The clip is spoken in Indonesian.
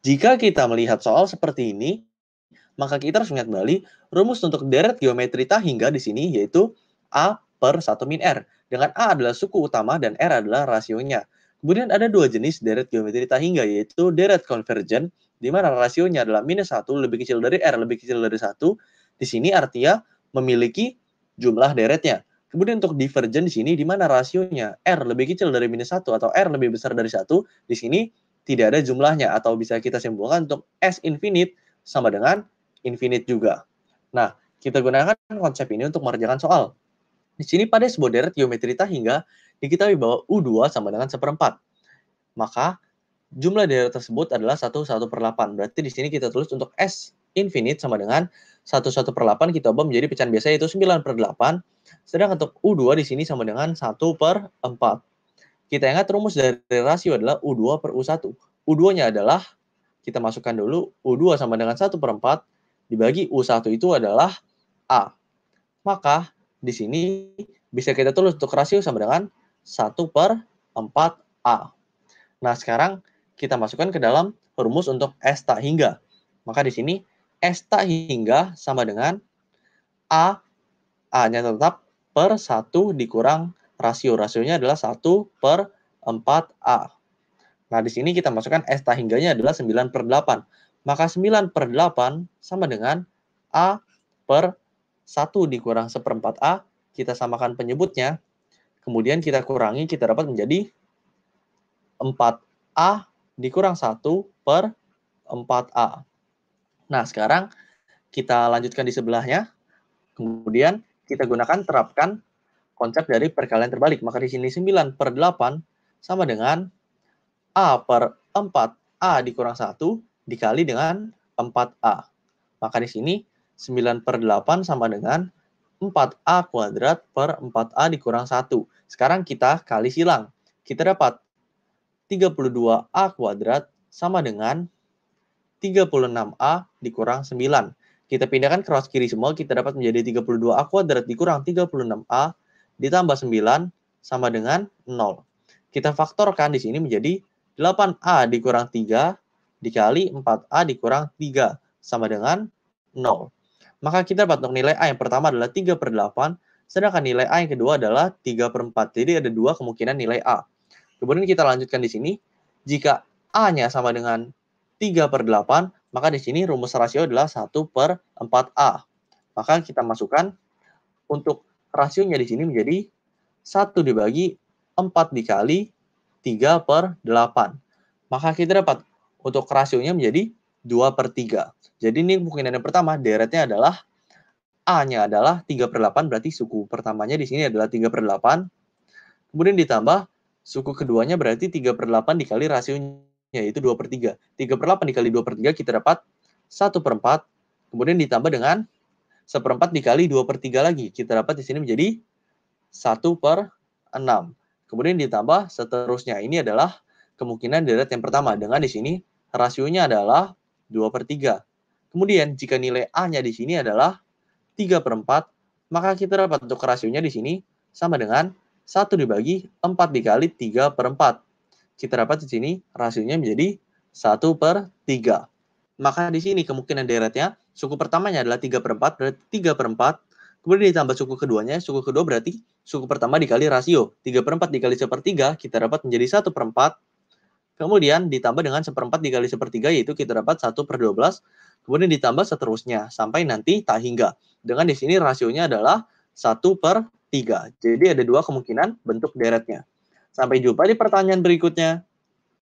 Jika kita melihat soal seperti ini, maka kita harus ingat kembali rumus untuk deret geometri tak hingga di sini yaitu A per 1 min R. Dengan A adalah suku utama dan R adalah rasionya. Kemudian ada dua jenis deret geometri tak hingga yaitu deret convergent di mana rasionya adalah minus 1 lebih kecil dari R lebih kecil dari 1. Di sini artinya memiliki jumlah deretnya. Kemudian untuk divergent di sini di mana rasionya R lebih kecil dari minus 1 atau R lebih besar dari 1, di sini tidak ada jumlahnya atau bisa kita simpulkan untuk S infinite sama dengan infinite juga. Nah, kita gunakan konsep ini untuk mengerjakan soal. Di sini pada sebuah deret geometri tak hingga diketahui bahwa U2 sama dengan seperempat. Maka jumlah deret tersebut adalah 1 1 per 8. Berarti di sini kita tulis untuk S infinite sama dengan 1 1 per 8 kita ubah menjadi pecahan biasa yaitu 9 per 8. Sedangkan untuk U2 di sini sama dengan 1 per 4. Kita ingat rumus dari rasio adalah U2 per U1. U2-nya adalah, kita masukkan dulu, U2 sama dengan 1 per 4, dibagi U1 itu adalah A. Maka di sini bisa kita tulis untuk rasio sama dengan 1 per 4A. Nah, sekarang kita masukkan ke dalam rumus untuk S tak hingga. Maka di sini S tak hingga sama dengan A, A-nya tetap per 1 dikurang rasio. Rasionya adalah 1 per 4A. Nah, di sini kita masukkan S tahingganya adalah 9 per 8. Maka 9 per 8 sama dengan A per 1 dikurang 1 per 4A. Kita samakan penyebutnya. Kemudian kita kurangi, kita dapat menjadi 4A dikurang 1 per 4A. Nah, sekarang kita lanjutkan di sebelahnya. Kemudian kita gunakan terapkan konsep dari perkalian terbalik. Maka di sini 9 per 8 sama dengan A per 4. A dikurang 1 dikali dengan 4A. Maka di sini 9 per 8 sama dengan 4A kuadrat per 4A dikurang 1. Sekarang kita kali silang. Kita dapat 32A kuadrat sama dengan 36A dikurang 9. Kita pindahkan ke kiri semua, kita dapat menjadi 32A kuadrat dikurang 36A ditambah 9 sama dengan 0. Kita faktorkan di sini menjadi 8A dikurang 3 dikali 4A dikurang 3 sama dengan 0. Maka kita dapat untuk nilai A yang pertama adalah 3 per 8, sedangkan nilai A yang kedua adalah 3 per 4. Jadi ada dua kemungkinan nilai A. Kemudian kita lanjutkan di sini, jika A-nya sama dengan 3 per 8, maka di sini rumus rasio adalah 1 per 4A. Maka kita masukkan untuk rasionya di sini menjadi 1 dibagi 4 dikali 3 per 8. Maka kita dapat untuk rasionya menjadi 2 per 3. Jadi ini kemungkinan yang pertama, deretnya adalah A-nya adalah 3 per 8, berarti suku pertamanya di sini adalah 3 per 8. Kemudian ditambah suku keduanya berarti 3 per 8 dikali rasionya, yaitu 2 per 3. 3 per 8 dikali 2 per 3 kita dapat 1 per 4. Kemudian ditambah dengan seperempat dikali 2 per 3 lagi. Kita dapat di sini menjadi 1 per 6. Kemudian ditambah seterusnya. Ini adalah kemungkinan deret yang pertama. Dengan di sini rasionya adalah 2 per 3. Kemudian jika nilai A-nya di sini adalah 3 per 4, maka kita dapat untuk rasionya di sini sama dengan 1 dibagi 4 dikali 3 per 4. Kita dapat di sini rasionya menjadi 1 per 3. Maka di sini kemungkinan deretnya Suku pertamanya adalah 3 per 4, berarti 3 per 4. Kemudian ditambah suku keduanya, suku kedua berarti suku pertama dikali rasio. 3 per 4 dikali 1 per 3, kita dapat menjadi 1 per 4. Kemudian ditambah dengan 1 per 4 dikali 1 per 3, yaitu kita dapat 1 per 12. Kemudian ditambah seterusnya, sampai nanti tak hingga. Dengan di sini rasionya adalah 1 per 3. Jadi ada dua kemungkinan bentuk deretnya. Sampai jumpa di pertanyaan berikutnya.